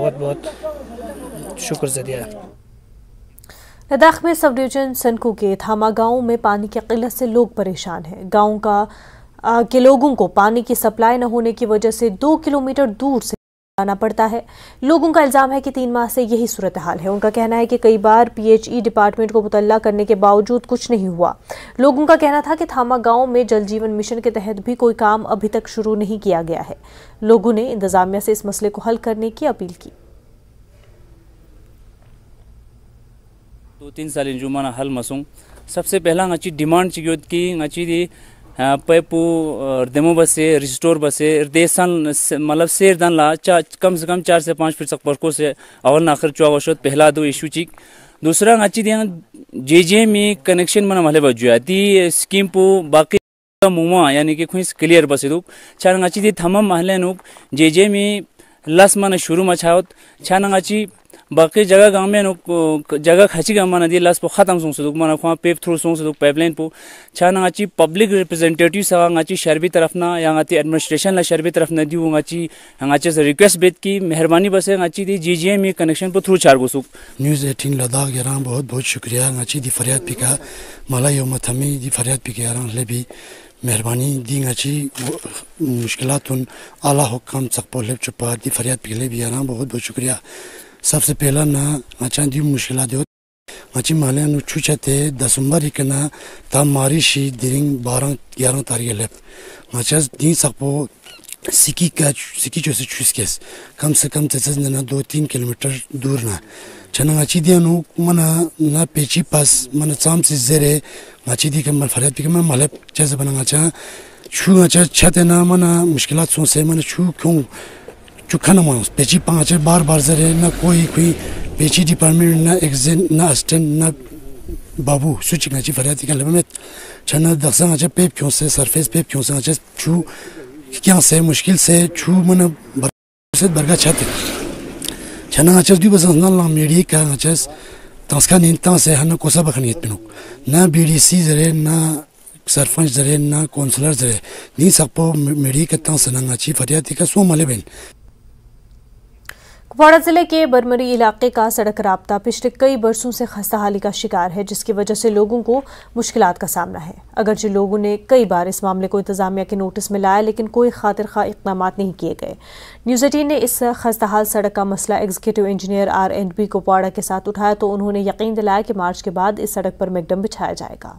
बहुत बहुत शुक्र जरिया लद्दाख में सब डिवीजन सनकू के थामा गाँव में पानी की किल्लत से लोग परेशान हैं गाँव का आ, के लोगों को पानी की सप्लाई न होने की वजह से दो किलोमीटर दूर से आना पड़ता है लोगों का इल्ज़ाम है कि तीन माह से यही सूरत हाल है उनका कहना है कि कई बार पीएचई डिपार्टमेंट को मुतला करने के बावजूद कुछ नहीं हुआ लोगों का कहना था कि थामा गांव में जल जीवन मिशन के तहत भी कोई काम अभी तक शुरू नहीं किया गया है लोगों ने इंतजामिया से इस मसले को हल करने की अपील की दो तीन साल इंजुमाना हल मसूँ सबसे पहला अच्छी डिमांड चाहिए कि अच्छी हाँ, पैपू दमो बसे रिस्टोर बसे देसन मतलब शेर दन ला कम से कम चार से पाँच फीट तक पर्को से अवल ना आखिर चौक पहला दो इशू चीक दूसरा अच्छी दिया जे जे मी कनेक्शन मना भले है ती स्कीम पो बाकी मुमा यानी कि खुश क्लियर बसे दुख छान अच्छी थमम महले नुक जे जे मी लस मन शुरू मछावत छान अच्छी बाकी जगह गाँव में जगह खची गाँव माना दिया लास्ट पो खत्म सोंग सुदुक माना खुआ पेप थ्रू सोंग सुदुक पाइपलाइन पो छा ना नाची पब्लिक रिप्रेजेंटेटिव सवा नाची शहरबी तरफ ना या नाती एडमिनिस्ट्रेशन ला शहरबी तरफ ना दियो नाची नाचे से रिक्वेस्ट बेत की मेहरबानी बसे नाची दी जी जीजीए में कनेक्शन पो थ्रू चार गो सुख न्यूज़ एटीन लद्दाख यार बहुत बहुत शुक्रिया नाची दी फरियाद पिका माला यो मथमी दी फरियाद पिका यार ले भी मेहरबानी दी नाची मुश्किल आला हुक्म सकपो लेप चुपा दी फरियाद पिले भी यार बहुत बहुत शुक्रिया sabse pehla na nga chan di mushkila diyo. Nga chi maalaya nu chucha te dasumbari ka na taa maari shi dirin baarang yarang tarige lep. Nga chas din sakpo siki ka siki chose chuskes. Kam se kam tsetsas na na do tin kilometer dur na. Chana nga chi diya nu mana nga pechi pas mana tsam si zere nga chi di ka mal fariyat pika mana चुखन मोयूस पेची पाँच बार बार जरे न कोई कोई पेची department न एग्जेन न assistant न बाबू सुचिक नची फरियादी का लेबे में छन दखसा नचे पे क्यों से सरफेस पेप क्यों से नचे छू क्या से मुश्किल से छू मन से बरगा छत छन नचे दु बस ना लाम मेडी का नचे तस्का निंता से हन कोसा बखनियत पिनु न बीडीसी जरे न सरपंच जरे न काउंसलर जरे नी सकपो मेडी का ची फरियादी का सो मले मलेबेन कुपवाड़ा जिले के बरमरी इलाके का सड़क रबता पिछले कई बरसों से खस्ताहाली का शिकार है जिसकी वजह से लोगों को मुश्किल का सामना है अगरचे लोगों ने कई बार इस मामले को इंतजामिया के नोटिस में लाया लेकिन कोई खातिर खा इकदाम नहीं किए गए न्यूज एटीन ने इस खस्ताहाल सड़क का मसला executive engineer R N B Kupwara के साथ उठाया तो उन्होंने यकीन दिलाया कि मार्च के बाद इस सड़क पर मैकडम बिछाया जाएगा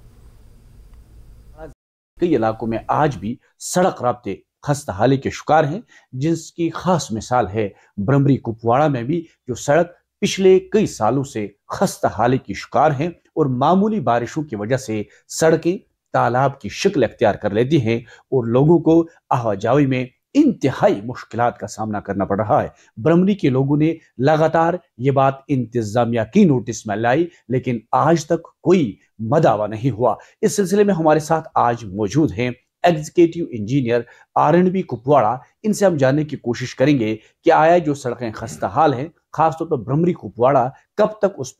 कई इलाकों में आज भी सड़क रबते खस्ता हाली के शिकार हैं जिसकी खास मिसाल है ब्रमरी कुपवाड़ा में भी जो सड़क पिछले कई सालों से खस्ता हाली की शिकार हैं और मामूली बारिशों की वजह से सड़कें तालाब की शिकल अख्तियार कर लेती हैं और लोगों को आवाजाही में इंतहाई मुश्किल का सामना करना पड़ रहा है ब्रमरी के लोगों ने लगातार ये बात इंतजामिया की नोटिस में लाई लेकिन आज तक कोई मदावा नहीं हुआ इस सिलसिले में हमारे साथ आज मौजूद हैं executive engineer R N B Kupwara इनसे हम जानने की कोशिश करेंगे कि आया जो सड़कें खस्ता हाल हैं खासतौर पर भ्रमरी कुपवाड़ा कब तक उस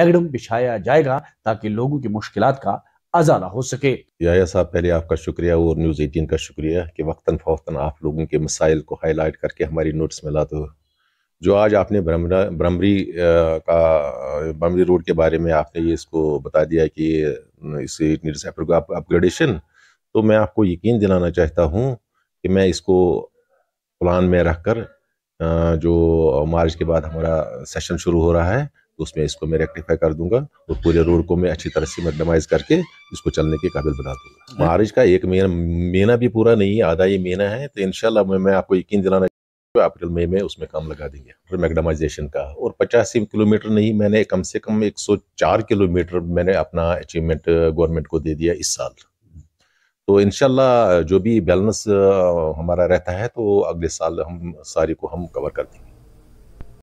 मैगडम बिछाया जाएगा ताकि लोगों की मुश्किल का अजाला हो सके या साहब पहले आपका शुक्रिया और न्यूज़ एटीन का शुक्रिया कि वक्ता फ़ौतन आप लोगों के मसाइल को हाईलाइट करके हमारी नोट्स में लाते हो जो आज आपने ब्रमरी का ब्रमरी रोड के बारे में आपने ये इसको बता दिया कि इस अपग्रेडेशन आप, तो मैं आपको यकीन दिलाना चाहता हूँ कि मैं इसको प्लान में रख कर जो मार्च के बाद हमारा सेशन शुरू हो रहा है तो उसमें इसको मैं रेक्टिफाई कर दूंगा और पूरे रोड को मैं अच्छी तरह से मदमाइज करके इसको चलने के काबिल बना दूंगा मार्च का एक महीना महीना भी पूरा नहीं है आधा ही महीना है तो इनशाला मैं, मैं आपको यकीन दिलाना अप्रैल मई में, में उसमें काम लगा देंगे और मैगडमाइजेशन का और पचासी किलोमीटर नहीं मैंने कम से कम एक किलोमीटर मैंने अपना अचीवमेंट गवर्नमेंट को दे दिया इस साल तो इनशाला जो भी बैलेंस हमारा रहता है तो अगले साल हम सारी को हम कवर कर देंगे